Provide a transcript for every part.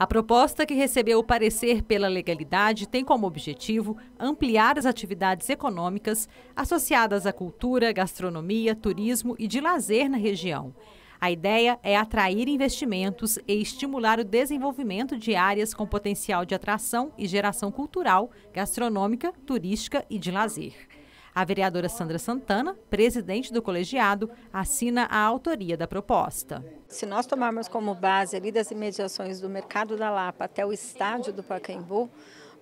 A proposta que recebeu o parecer pela legalidade tem como objetivo ampliar as atividades econômicas associadas à cultura, gastronomia, turismo e de lazer na região. A ideia é atrair investimentos e estimular o desenvolvimento de áreas com potencial de atração e geração cultural, gastronômica, turística e de lazer. A vereadora Sandra Santana, presidente do colegiado, assina a autoria da proposta. Se nós tomarmos como base ali das imediações do Mercado da Lapa até o estádio do Pacaembu,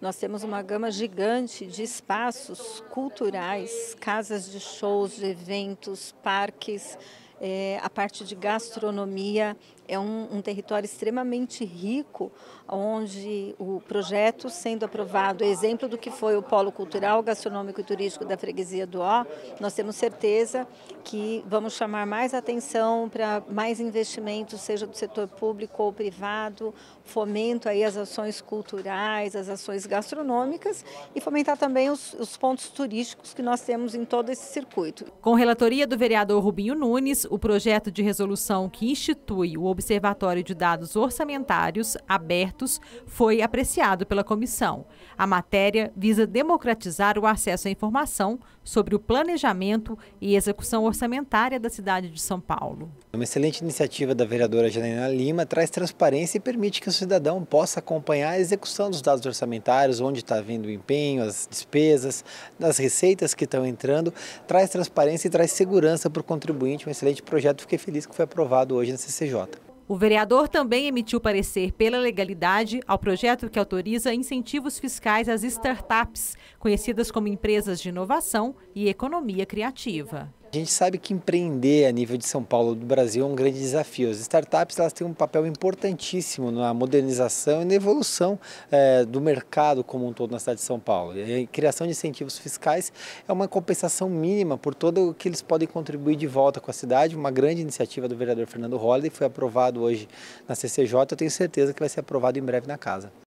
nós temos uma gama gigante de espaços culturais, casas de shows, de eventos, parques, é, a parte de gastronomia é um, um, território extremamente rico, onde o projeto sendo aprovado, é exemplo do que foi o Polo Cultural, Gastronômico e Turístico da Freguesia do Ó, nós temos certeza que vamos chamar mais atenção para mais investimentos, seja do setor público ou privado, fomento aí as ações culturais, as ações gastronômicas e fomentar também os, os pontos turísticos que nós temos em todo esse circuito. Com relatoria do vereador Rubinho Nunes, o projeto de resolução que institui o Observatório de Dados Orçamentários Abertos foi apreciado pela comissão. A matéria visa democratizar o acesso à informação sobre o planejamento e execução orçamentária da cidade de São Paulo. É uma excelente iniciativa da vereadora Janaina Lima traz transparência e permite que o cidadão possa acompanhar a execução dos dados orçamentários, onde está vindo o empenho, as despesas, as receitas que estão entrando, traz transparência e traz segurança para o contribuinte, uma excelente de projeto, fiquei feliz que foi aprovado hoje na CCJ. O vereador também emitiu parecer pela legalidade ao projeto que autoriza incentivos fiscais às startups, conhecidas como empresas de inovação e economia criativa. A gente sabe que empreender a nível de São Paulo do Brasil é um grande desafio. As startups elas têm um papel importantíssimo na modernização e na evolução é, do mercado como um todo na cidade de São Paulo. E a criação de incentivos fiscais é uma compensação mínima por todo o que eles podem contribuir de volta com a cidade. Uma grande iniciativa do vereador Fernando Holliday foi aprovado hoje na CCJ. Eu tenho certeza que vai ser aprovado em breve na casa.